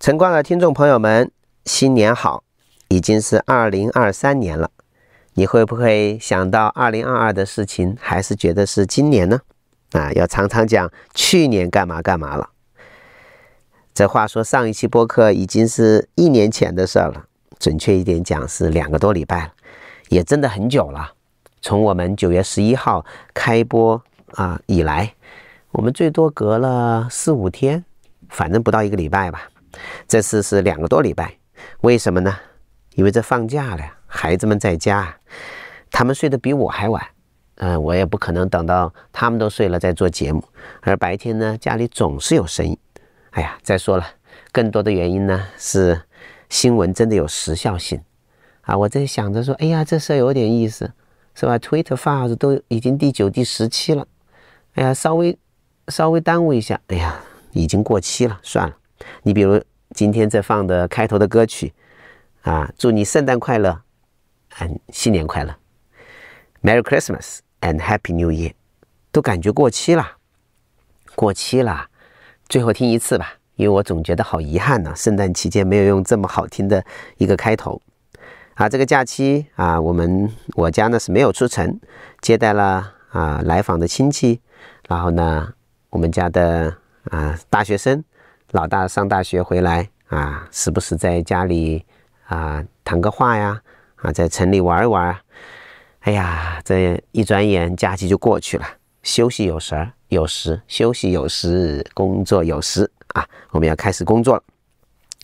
晨光的听众朋友们，新年好！已经是二零二三年了，你会不会想到二零二二的事情，还是觉得是今年呢？啊，要常常讲去年干嘛干嘛了。这话说，上一期播客已经是一年前的事了，准确一点讲是两个多礼拜了，也真的很久了。从我们九月十一号开播。啊，以来我们最多隔了四五天，反正不到一个礼拜吧。这次是两个多礼拜，为什么呢？因为这放假了，孩子们在家，他们睡得比我还晚。嗯，我也不可能等到他们都睡了再做节目。而白天呢，家里总是有声音。哎呀，再说了，更多的原因呢是新闻真的有时效性啊。我在想着说，哎呀，这事有点意思，是吧？Twitter f 发的都已经第九、第十期了。哎呀，稍微稍微耽误一下，哎呀，已经过期了，算了。你比如今天在放的开头的歌曲啊，祝你圣诞快乐，and 新年快乐，Merry Christmas and Happy New Year，都感觉过期了，过期了，最后听一次吧，因为我总觉得好遗憾呢，圣诞期间没有用这么好听的一个开头。啊，这个假期啊，我们我家呢是没有出城，接待了啊来访的亲戚。然后呢，我们家的啊大学生老大上大学回来啊，时不时在家里啊谈个话呀啊，在城里玩一玩。哎呀，这一转眼假期就过去了，休息有时有时休息有时工作有时啊，我们要开始工作了。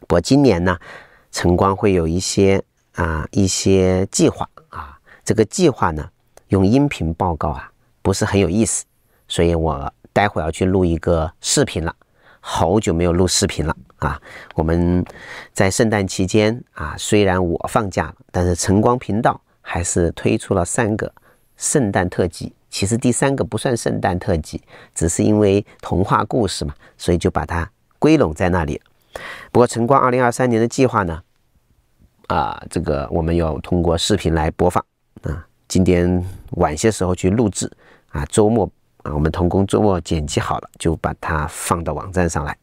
我今年呢，晨光会有一些啊一些计划啊，这个计划呢用音频报告啊不是很有意思。所以我待会要去录一个视频了，好久没有录视频了啊！我们在圣诞期间啊，虽然我放假了，但是晨光频道还是推出了三个圣诞特辑。其实第三个不算圣诞特辑，只是因为童话故事嘛，所以就把它归拢在那里。不过晨光二零二三年的计划呢，啊，这个我们要通过视频来播放啊，今天晚些时候去录制啊，周末。我们同工作剪辑好了，就把它放到网站上来。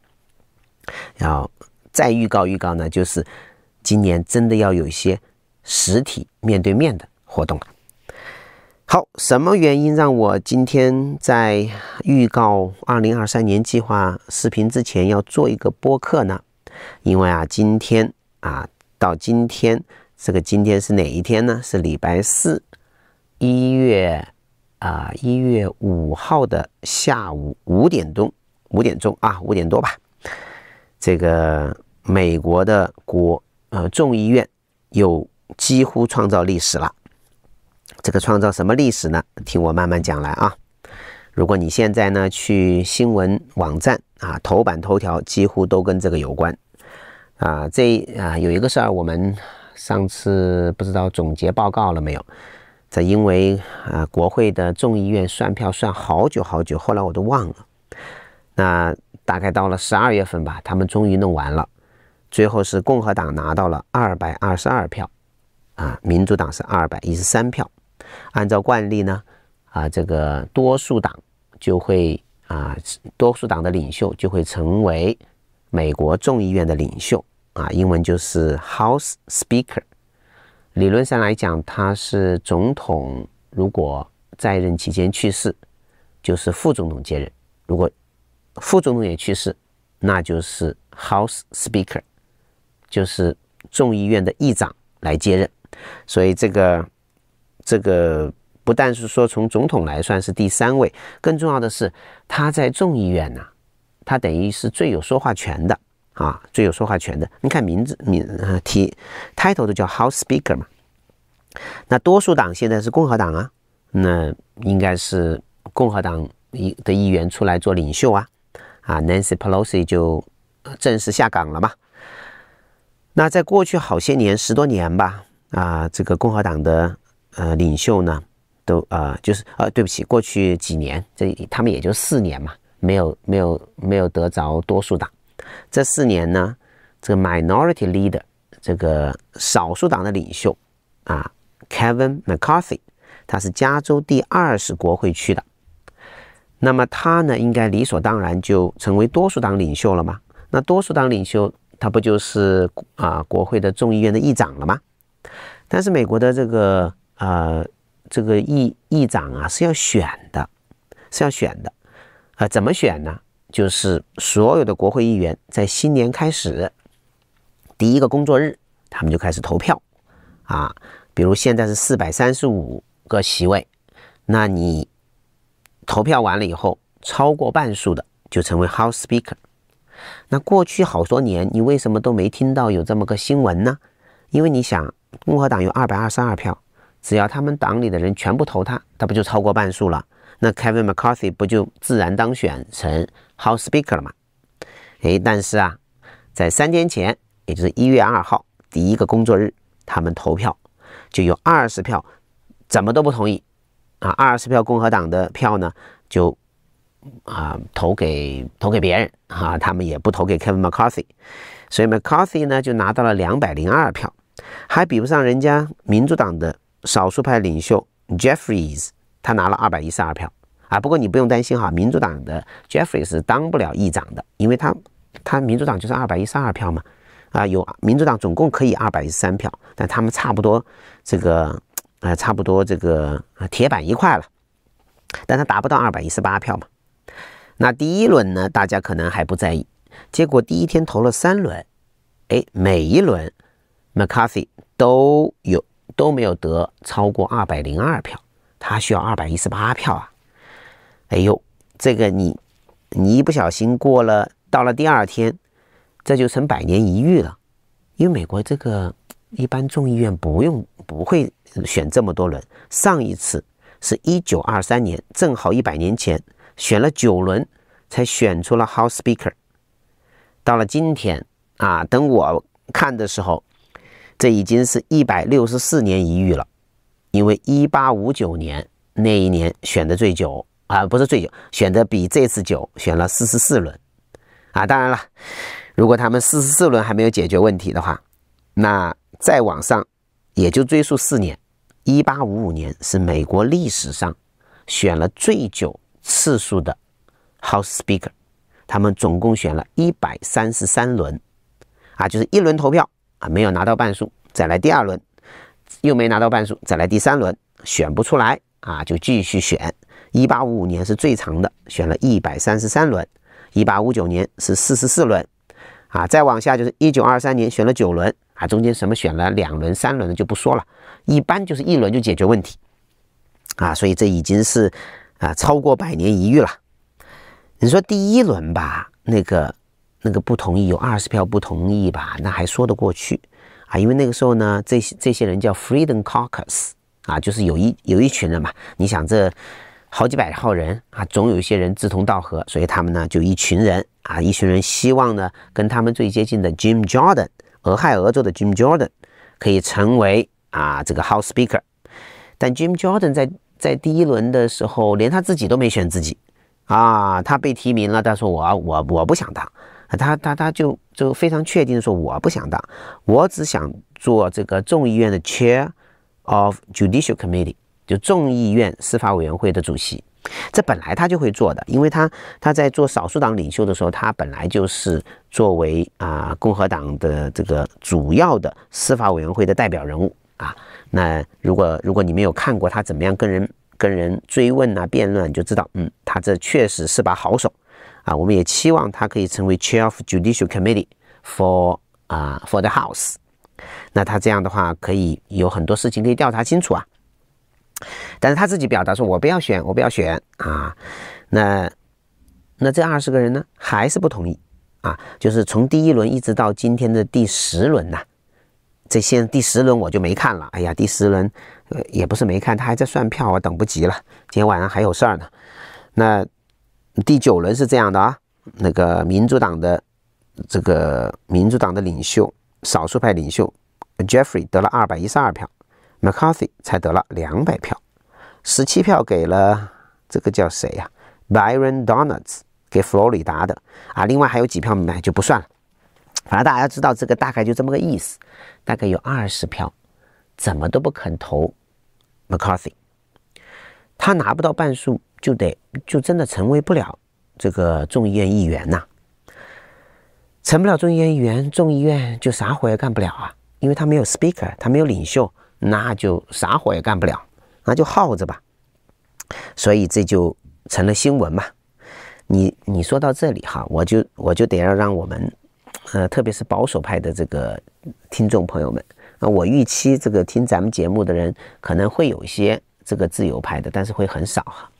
然后，再预告预告呢，就是今年真的要有一些实体面对面的活动了。好，什么原因让我今天在预告2023年计划视频之前要做一个播客呢？因为啊，今天啊，到今天这个今天是哪一天呢？是礼拜四，一月。啊，一月五号的下午五点钟，五点钟啊，五点多吧。这个美国的国呃众议院又几乎创造历史了。这个创造什么历史呢？听我慢慢讲来啊。如果你现在呢去新闻网站啊，头版头条几乎都跟这个有关啊。这啊有一个事儿，我们上次不知道总结报告了没有？这因为啊，国会的众议院算票算好久好久，后来我都忘了。那大概到了十二月份吧，他们终于弄完了。最后是共和党拿到了二百二十二票，啊，民主党是二百一十三票。按照惯例呢，啊，这个多数党就会啊，多数党的领袖就会成为美国众议院的领袖，啊，英文就是 House Speaker。理论上来讲，他是总统。如果在任期间去世，就是副总统接任；如果副总统也去世，那就是 House Speaker，就是众议院的议长来接任。所以，这个这个不但是说从总统来算是第三位，更重要的是他在众议院呢，他等于是最有说话权的啊，最有说话权的。你看名字名呃，title 的叫 House Speaker 嘛。那多数党现在是共和党啊，那应该是共和党一的议员出来做领袖啊，啊，Nancy Pelosi 就正式下岗了嘛。那在过去好些年，十多年吧，啊，这个共和党的呃领袖呢，都啊就是啊，对不起，过去几年这他们也就四年嘛，没有没有没有得着多数党。这四年呢，这个 minority leader 这个少数党的领袖啊。Kevin McCarthy，他是加州第二十国会区的，那么他呢，应该理所当然就成为多数党领袖了吗？那多数党领袖，他不就是啊，国会的众议院的议长了吗？但是美国的这个呃，这个议议长啊是要选的，是要选的，啊，怎么选呢？就是所有的国会议员在新年开始第一个工作日，他们就开始投票啊。比如现在是四百三十五个席位，那你投票完了以后，超过半数的就成为 House Speaker。那过去好多年，你为什么都没听到有这么个新闻呢？因为你想，共和党有二百二十二票，只要他们党里的人全部投他，他不就超过半数了？那 Kevin McCarthy 不就自然当选成 House Speaker 了吗？哎，但是啊，在三天前，也就是一月二号第一个工作日，他们投票。就有二十票，怎么都不同意啊！二十票共和党的票呢，就啊投给投给别人啊，他们也不投给 Kevin McCarthy，所以 McCarthy 呢就拿到了两百零二票，还比不上人家民主党的少数派领袖 Jeffries，他拿了二百一十二票啊。不过你不用担心哈，民主党的 j e f f r e s 是当不了议长的，因为他他民主党就是二百一十二票嘛。啊，有民主党总共可以二百一十三票，但他们差不多这个，呃，差不多这个铁板一块了，但他达不到二百一十八票嘛。那第一轮呢，大家可能还不在意。结果第一天投了三轮，哎，每一轮 McCarthy 都有都没有得超过二百零二票，他需要二百一十八票啊。哎呦，这个你你一不小心过了，到了第二天。这就成百年一遇了，因为美国这个一般众议院不用不会选这么多轮，上一次是一九二三年，正好一百年前选了九轮才选出了 House Speaker。到了今天啊，等我看的时候，这已经是一百六十四年一遇了，因为一八五九年那一年选的最久啊，不是最久，选的比这次久，选了四十四轮啊，当然了。如果他们四十四轮还没有解决问题的话，那再往上也就追溯四年。一八五五年是美国历史上选了最久次数的 House Speaker，他们总共选了一百三十三轮，啊，就是一轮投票啊，没有拿到半数，再来第二轮，又没拿到半数，再来第三轮，选不出来啊，就继续选。一八五五年是最长的，选了一百三十三轮。一八五九年是四十四轮。啊，再往下就是一九二三年选了九轮啊，中间什么选了两轮、三轮的就不说了，一般就是一轮就解决问题，啊，所以这已经是啊超过百年一遇了。你说第一轮吧，那个那个不同意有二十票不同意吧，那还说得过去啊，因为那个时候呢，这些这些人叫 Freedom Caucus 啊，就是有一有一群人嘛，你想这。好几百号人啊，总有一些人志同道合，所以他们呢就一群人啊，一群人希望呢跟他们最接近的 Jim Jordan 俄亥俄州的 Jim Jordan 可以成为啊这个 House Speaker。但 Jim Jordan 在在第一轮的时候，连他自己都没选自己啊，他被提名了，他说我我我不想当，他他他就就非常确定说我不想当，我只想做这个众议院的 Chair of Judicial Committee。就众议院司法委员会的主席，这本来他就会做的，因为他他在做少数党领袖的时候，他本来就是作为啊共和党的这个主要的司法委员会的代表人物啊。那如果如果你没有看过他怎么样跟人跟人追问啊辩论，你就知道，嗯，他这确实是把好手啊。我们也期望他可以成为 Chair of Judicial Committee for 啊 for the House。那他这样的话，可以有很多事情可以调查清楚啊。但是他自己表达说：“我不要选，我不要选啊！”那那这二十个人呢，还是不同意啊？就是从第一轮一直到今天的第十轮呐，这现第十轮我就没看了。哎呀，第十轮也不是没看，他还在算票我等不及了。今天晚上还有事儿呢。那第九轮是这样的啊，那个民主党的这个民主党的领袖少数派领袖 Jeffrey 得了二百一十二票。McCarthy 才得了两百票，十七票给了这个叫谁呀？Byron d o n u t s 给佛罗里达的啊，另外还有几票没就不算了。反正大家知道这个大概就这么个意思，大概有二十票怎么都不肯投 McCarthy，他拿不到半数就得就真的成为不了这个众议院议员呐。成不了众议院议员，众议院就啥活也干不了啊，因为他没有 Speaker，他没有领袖。那就啥活也干不了，那就耗着吧。所以这就成了新闻嘛。你你说到这里哈，我就我就得要让我们，呃，特别是保守派的这个听众朋友们啊。我预期这个听咱们节目的人可能会有一些这个自由派的，但是会很少哈。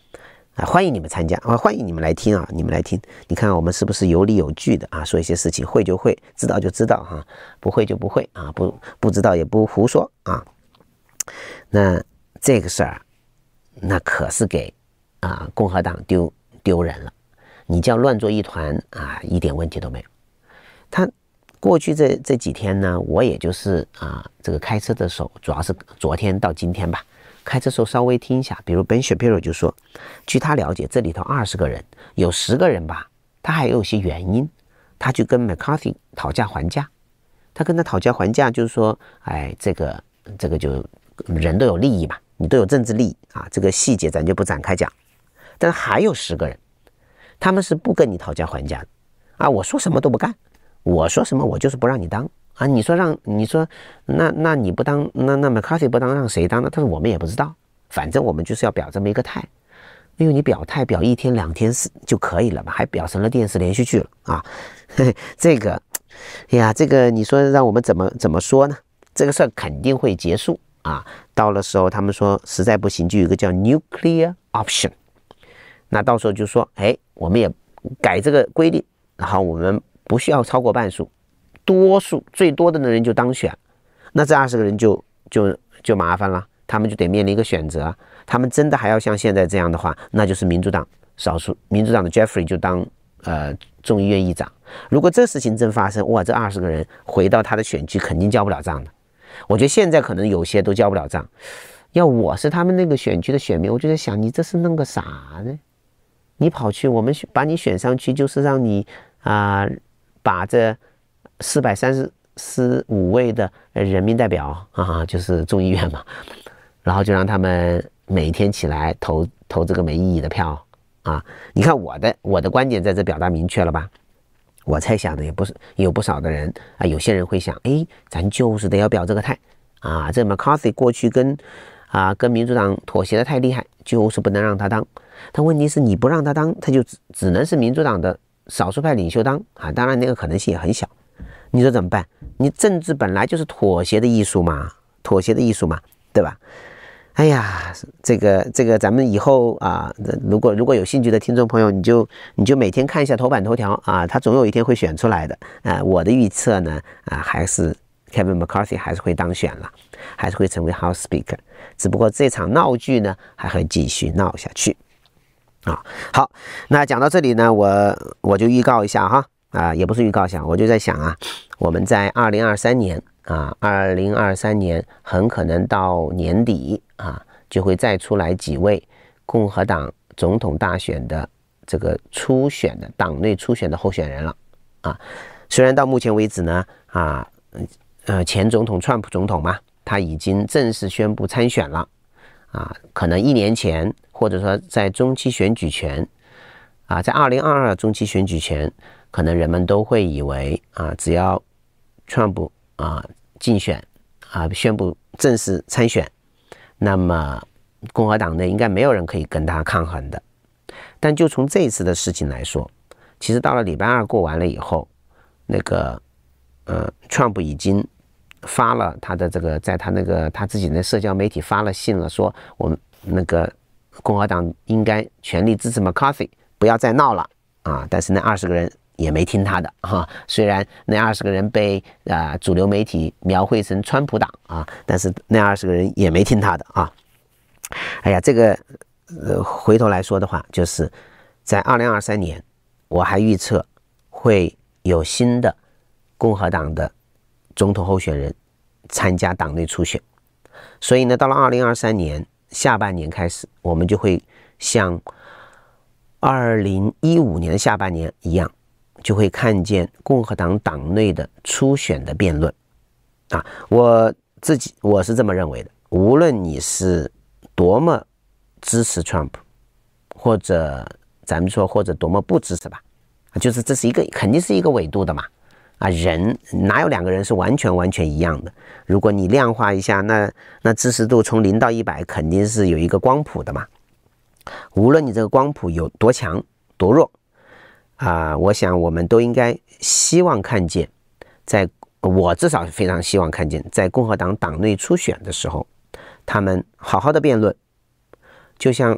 啊，欢迎你们参加啊，欢迎你们来听啊，你们来听。你看我们是不是有理有据的啊？说一些事情会就会知道就知道哈，不会就不会啊，不不知道也不胡说啊。那这个事儿，那可是给啊共和党丢丢人了。你叫乱作一团啊，一点问题都没有。他过去这这几天呢，我也就是啊这个开车的时候，主要是昨天到今天吧，开车时候稍微听一下。比如 Ben Shapiro 就说，据他了解，这里头二十个人，有十个人吧，他还有些原因，他就跟 McCarthy 讨价还价。他跟他讨价还价，就是说，哎，这个这个就。人都有利益嘛，你都有政治利益啊，这个细节咱就不展开讲。但还有十个人，他们是不跟你讨价还价的啊！我说什么都不干，我说什么我就是不让你当啊！你说让，你说那那你不当，那那 McCarthy 不当，让谁当呢？他说我们也不知道，反正我们就是要表这么一个态。因为你表态表一天两天是就可以了吧？还表成了电视连续剧了啊！这个，哎呀，这个你说让我们怎么怎么说呢？这个事儿肯定会结束。啊，到了时候，他们说实在不行，就有一个叫 nuclear option。那到时候就说，哎，我们也改这个规定，然后我们不需要超过半数，多数最多的那人就当选。那这二十个人就就就麻烦了，他们就得面临一个选择。他们真的还要像现在这样的话，那就是民主党少数，民主党的 Jeffrey 就当呃众议院议长。如果这事情真发生，哇，这二十个人回到他的选区肯定交不了账的。我觉得现在可能有些都交不了账。要我是他们那个选区的选民，我就在想，你这是弄个啥呢？你跑去我们选，把你选上去，就是让你啊，把这四百三十四五位的人民代表啊，就是众议院嘛，然后就让他们每天起来投投这个没意义的票啊。你看我的我的观点在这表达明确了吧？我猜想的也不是，有不少的人啊，有些人会想，哎，咱就是得要表这个态，啊，这 McCarthy 过去跟，啊，跟民主党妥协的太厉害，就是不能让他当。但问题是你不让他当，他就只只能是民主党的少数派领袖当啊，当然那个可能性也很小。你说怎么办？你政治本来就是妥协的艺术嘛，妥协的艺术嘛，对吧？哎呀，这个这个，咱们以后啊，如果如果有兴趣的听众朋友，你就你就每天看一下头版头条啊，他总有一天会选出来的。啊，我的预测呢，啊，还是 Kevin McCarthy 还是会当选了，还是会成为 House Speaker，只不过这场闹剧呢还会继续闹下去。啊，好，那讲到这里呢，我我就预告一下哈，啊，也不是预告一下，我就在想啊，我们在二零二三年啊，二零二三年很可能到年底。啊，就会再出来几位共和党总统大选的这个初选的党内初选的候选人了啊。虽然到目前为止呢，啊，呃，前总统川普总统嘛，他已经正式宣布参选了啊。可能一年前，或者说在中期选举前，啊，在二零二二中期选举前，可能人们都会以为啊，只要川普啊竞选啊宣布正式参选。那么，共和党内应该没有人可以跟他抗衡的。但就从这一次的事情来说，其实到了礼拜二过完了以后，那个，呃，Trump 已经发了他的这个，在他那个他自己的社交媒体发了信了，说我们那个共和党应该全力支持 McCarthy，不要再闹了啊。但是那二十个人。也没听他的哈，虽然那二十个人被啊主流媒体描绘成川普党啊，但是那二十个人也没听他的啊。哎呀，这个呃，回头来说的话，就是在二零二三年，我还预测会有新的共和党的总统候选人参加党内初选，所以呢，到了二零二三年下半年开始，我们就会像二零一五年的下半年一样。就会看见共和党党内的初选的辩论，啊，我自己我是这么认为的，无论你是多么支持 Trump，或者咱们说或者多么不支持吧，就是这是一个肯定是一个维度的嘛，啊，人哪有两个人是完全完全一样的？如果你量化一下，那那支持度从零到一百肯定是有一个光谱的嘛，无论你这个光谱有多强多弱。啊，我想我们都应该希望看见，在我至少非常希望看见，在共和党党内初选的时候，他们好好的辩论，就像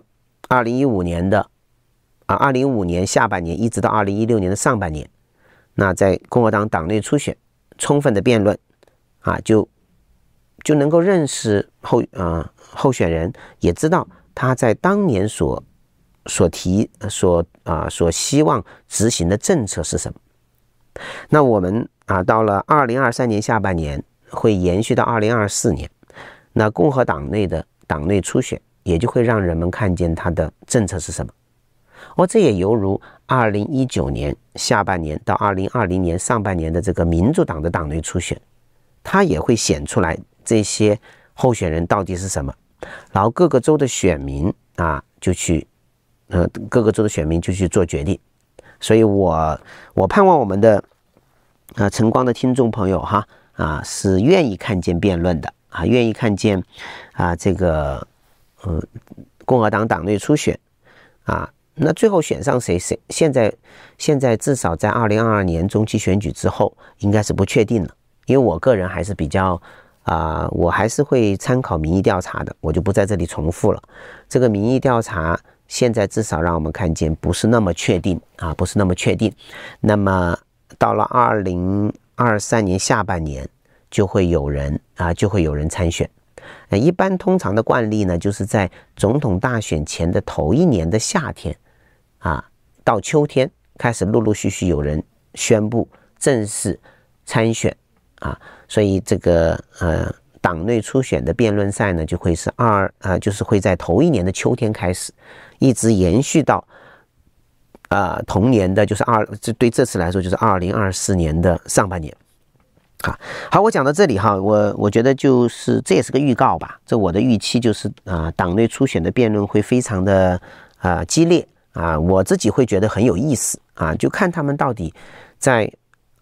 二零一五年的啊，二零一五年下半年一直到二零一六年的上半年，那在共和党党内初选充分的辩论，啊，就就能够认识候啊候选人，也知道他在当年所。所提所啊所希望执行的政策是什么？那我们啊到了二零二三年下半年会延续到二零二四年，那共和党内的党内初选也就会让人们看见他的政策是什么。哦，这也犹如二零一九年下半年到二零二零年上半年的这个民主党的党内初选，他也会显出来这些候选人到底是什么，然后各个州的选民啊就去。呃，各个州的选民就去做决定，所以我我盼望我们的啊晨光的听众朋友哈啊是愿意看见辩论的啊，愿意看见啊这个嗯共和党党内初选啊，那最后选上谁谁现在现在至少在二零二二年中期选举之后应该是不确定了，因为我个人还是比较啊我还是会参考民意调查的，我就不在这里重复了这个民意调查。现在至少让我们看见不是那么确定啊，不是那么确定。那么到了二零二三年下半年，就会有人啊，就会有人参选。呃，一般通常的惯例呢，就是在总统大选前的头一年的夏天啊，到秋天开始陆陆续续有人宣布正式参选啊。所以这个呃党内初选的辩论赛呢，就会是二呃，就是会在头一年的秋天开始。一直延续到，呃，同年的就是二，这对这次来说就是二零二四年的上半年，啊，好，我讲到这里哈，我我觉得就是这也是个预告吧，这我的预期就是啊，党内初选的辩论会非常的啊激烈啊，我自己会觉得很有意思啊，就看他们到底在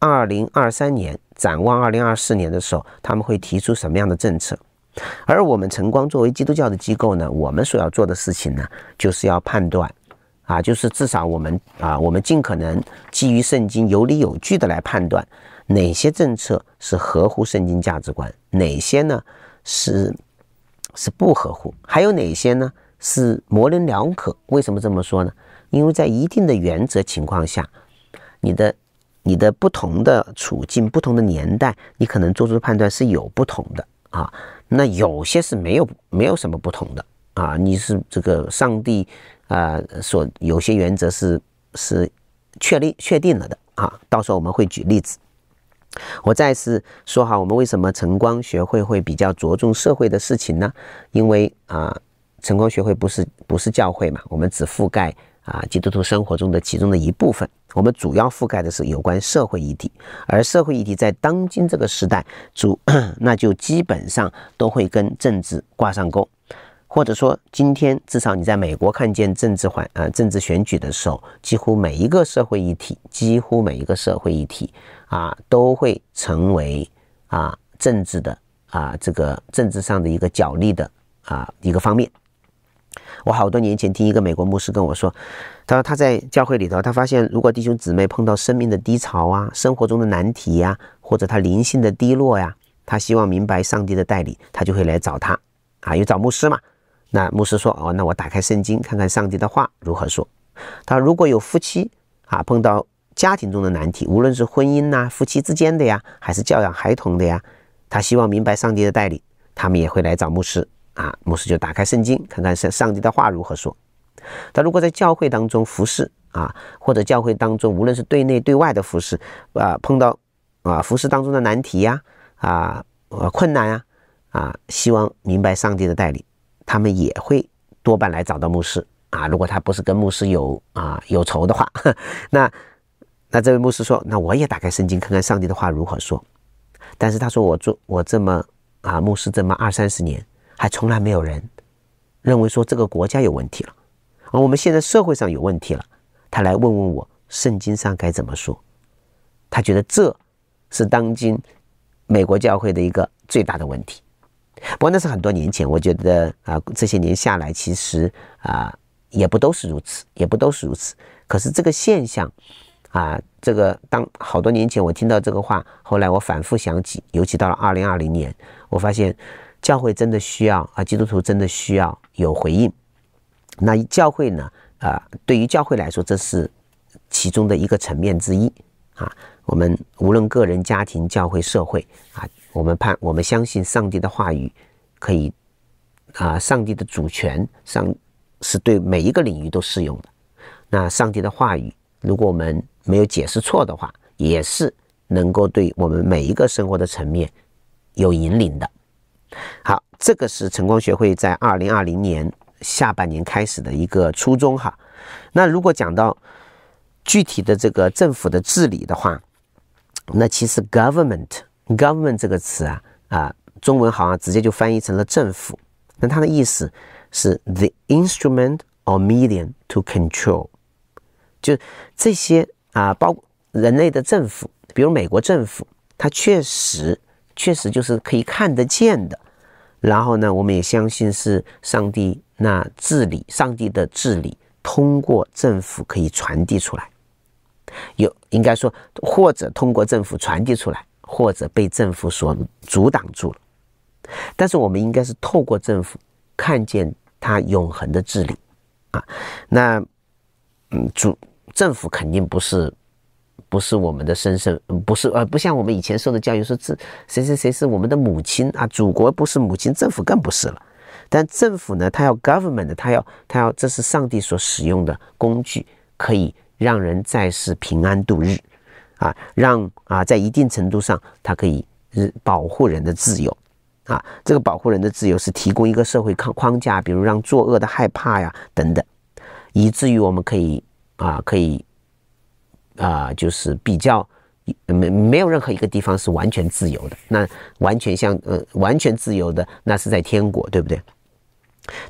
二零二三年展望二零二四年的时候，他们会提出什么样的政策。而我们晨光作为基督教的机构呢，我们所要做的事情呢，就是要判断，啊，就是至少我们啊，我们尽可能基于圣经有理有据的来判断哪些政策是合乎圣经价值观，哪些呢是是不合乎，还有哪些呢是模棱两可？为什么这么说呢？因为在一定的原则情况下，你的你的不同的处境、不同的年代，你可能做出的判断是有不同的。啊，那有些是没有没有什么不同的啊，你是这个上帝啊，所有些原则是是确立确定了的啊，到时候我们会举例子。我再次说哈，我们为什么晨光学会会比较着重社会的事情呢？因为啊，晨光学会不是不是教会嘛，我们只覆盖。啊，基督徒生活中的其中的一部分，我们主要覆盖的是有关社会议题，而社会议题在当今这个时代，主 那就基本上都会跟政治挂上钩，或者说，今天至少你在美国看见政治环啊，政治选举的时候，几乎每一个社会议题，几乎每一个社会议题啊，都会成为啊政治的啊这个政治上的一个角力的啊一个方面。我好多年前听一个美国牧师跟我说，他说他在教会里头，他发现如果弟兄姊妹碰到生命的低潮啊、生活中的难题呀，或者他灵性的低落呀，他希望明白上帝的带领，他就会来找他啊，有找牧师嘛？那牧师说，哦，那我打开圣经看看上帝的话如何说。他说如果有夫妻啊碰到家庭中的难题，无论是婚姻呐、夫妻之间的呀，还是教养孩童的呀，他希望明白上帝的带领，他们也会来找牧师。啊，牧师就打开圣经，看看上上帝的话如何说。他如果在教会当中服侍啊，或者教会当中无论是对内对外的服侍啊，碰到啊服侍当中的难题呀、啊呃困难呀、啊希望明白上帝的带领，他们也会多半来找到牧师啊。如果他不是跟牧师有啊有仇的话，那那这位牧师说：“那我也打开圣经，看看上帝的话如何说。”但是他说：“我做我这么啊，牧师这么二三十年。”还从来没有人认为说这个国家有问题了，而我们现在社会上有问题了，他来问问我圣经上该怎么说，他觉得这是当今美国教会的一个最大的问题。不过那是很多年前，我觉得啊这些年下来，其实啊也不都是如此，也不都是如此。可是这个现象啊，这个当好多年前我听到这个话，后来我反复想起，尤其到了二零二零年，我发现。教会真的需要啊，基督徒真的需要有回应。那教会呢？啊，对于教会来说，这是其中的一个层面之一啊。我们无论个人、家庭、教会、社会啊，我们判我们相信上帝的话语，可以啊，上帝的主权上是对每一个领域都适用的。那上帝的话语，如果我们没有解释错的话，也是能够对我们每一个生活的层面有引领的。好，这个是晨光学会在二零二零年下半年开始的一个初衷哈。那如果讲到具体的这个政府的治理的话，那其实 government government 这个词啊啊，中文好像直接就翻译成了政府。那它的意思是 the instrument or medium to control，就这些啊，包括人类的政府，比如美国政府，它确实。确实就是可以看得见的，然后呢，我们也相信是上帝那治理，上帝的治理通过政府可以传递出来，有应该说或者通过政府传递出来，或者被政府所阻挡住了。但是我们应该是透过政府看见他永恒的治理啊，那嗯，主政府肯定不是。不是我们的神圣，不是呃，不像我们以前受的教育说，是谁谁谁是我们的母亲啊？祖国不是母亲，政府更不是了。但政府呢，他要 government 的，他要他要，这是上帝所使用的工具，可以让人在世平安度日，啊，让啊，在一定程度上，它可以保护人的自由，啊，这个保护人的自由是提供一个社会框框架，比如让作恶的害怕呀等等，以至于我们可以啊，可以。啊，就是比较没没有任何一个地方是完全自由的。那完全像呃完全自由的，那是在天国，对不对？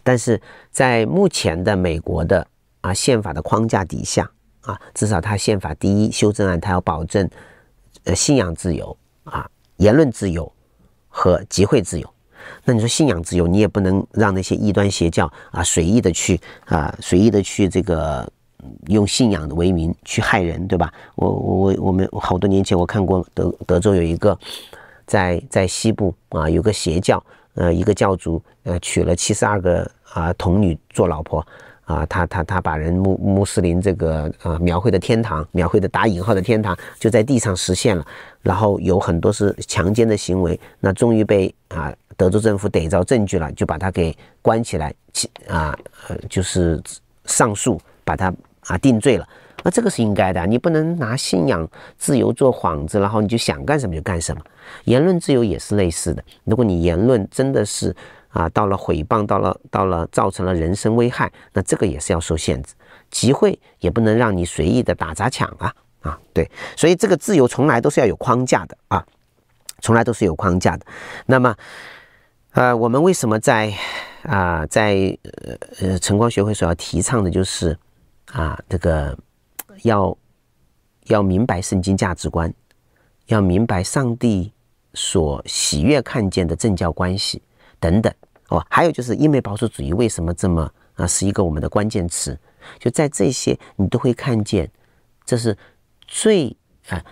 但是在目前的美国的啊宪法的框架底下啊，至少它宪法第一修正案它要保证呃信仰自由啊言论自由和集会自由。那你说信仰自由，你也不能让那些异端邪教啊随意的去啊随意的去这个。用信仰的为名去害人，对吧？我我我我们好多年前我看过德德州有一个在在西部啊有个邪教，呃一个教主呃娶了七十二个啊童女做老婆，啊他他他把人穆穆斯林这个啊描绘的天堂，描绘的打引号的天堂就在地上实现了，然后有很多是强奸的行为，那终于被啊德州政府逮着证据了，就把他给关起来，啊呃就是上诉把他。啊，定罪了，那这个是应该的，你不能拿信仰自由做幌子，然后你就想干什么就干什么。言论自由也是类似的，如果你言论真的是啊，到了毁谤，到了到了造成了人身危害，那这个也是要受限制。集会也不能让你随意的打砸抢啊啊，对，所以这个自由从来都是要有框架的啊，从来都是有框架的。那么，呃，我们为什么在啊，在呃呃晨光学会所要提倡的就是。啊，这个要要明白圣经价值观，要明白上帝所喜悦看见的政教关系等等哦。还有就是英美保守主义为什么这么啊，是一个我们的关键词。就在这些，你都会看见，这是最啊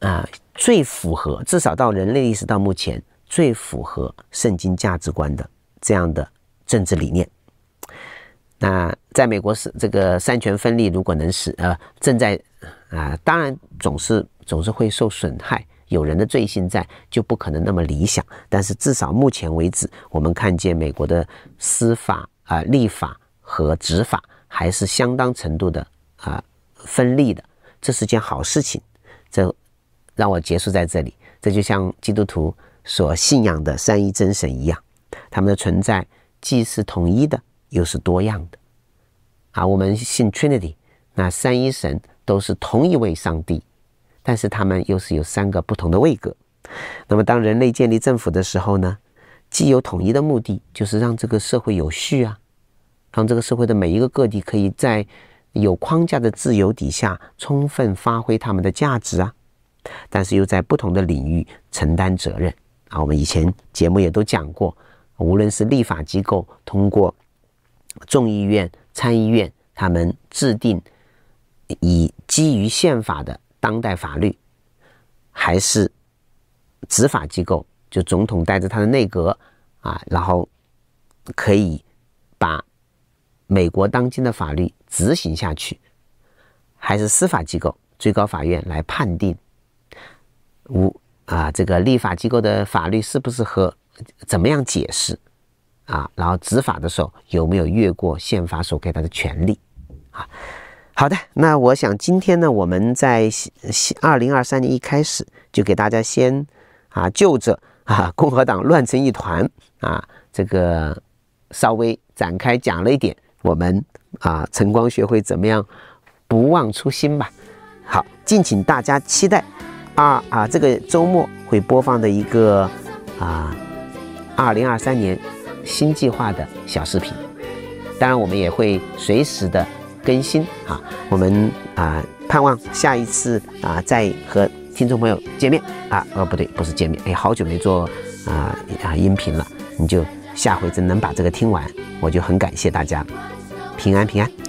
啊最符合，至少到人类历史到目前最符合圣经价值观的这样的政治理念。那。在美国，是这个三权分立如果能使呃正在啊，当然总是总是会受损害，有人的罪行在，就不可能那么理想。但是至少目前为止，我们看见美国的司法啊、立法和执法还是相当程度的啊分立的，这是件好事情。这让我结束在这里。这就像基督徒所信仰的三一精神一样，他们的存在既是统一的，又是多样的。啊，我们信 Trinity，那三一神都是同一位上帝，但是他们又是有三个不同的位格。那么，当人类建立政府的时候呢，既有统一的目的，就是让这个社会有序啊，让这个社会的每一个个体可以在有框架的自由底下充分发挥他们的价值啊，但是又在不同的领域承担责任啊。我们以前节目也都讲过，无论是立法机构通过众议院。参议院他们制定以基于宪法的当代法律，还是执法机构就总统带着他的内阁啊，然后可以把美国当今的法律执行下去，还是司法机构最高法院来判定，五啊这个立法机构的法律是不是和怎么样解释？啊，然后执法的时候有没有越过宪法所给他的权利啊，好的，那我想今天呢，我们在二零二三年一开始就给大家先啊，就着啊，共和党乱成一团啊，这个稍微展开讲了一点，我们啊，晨光学会怎么样不忘初心吧？好，敬请大家期待啊啊这个周末会播放的一个啊，二零二三年。新计划的小视频，当然我们也会随时的更新啊。我们啊，盼望下一次啊，再和听众朋友见面啊。哦，不对，不是见面，哎，好久没做啊啊音频了。你就下回真能把这个听完，我就很感谢大家。平安，平安。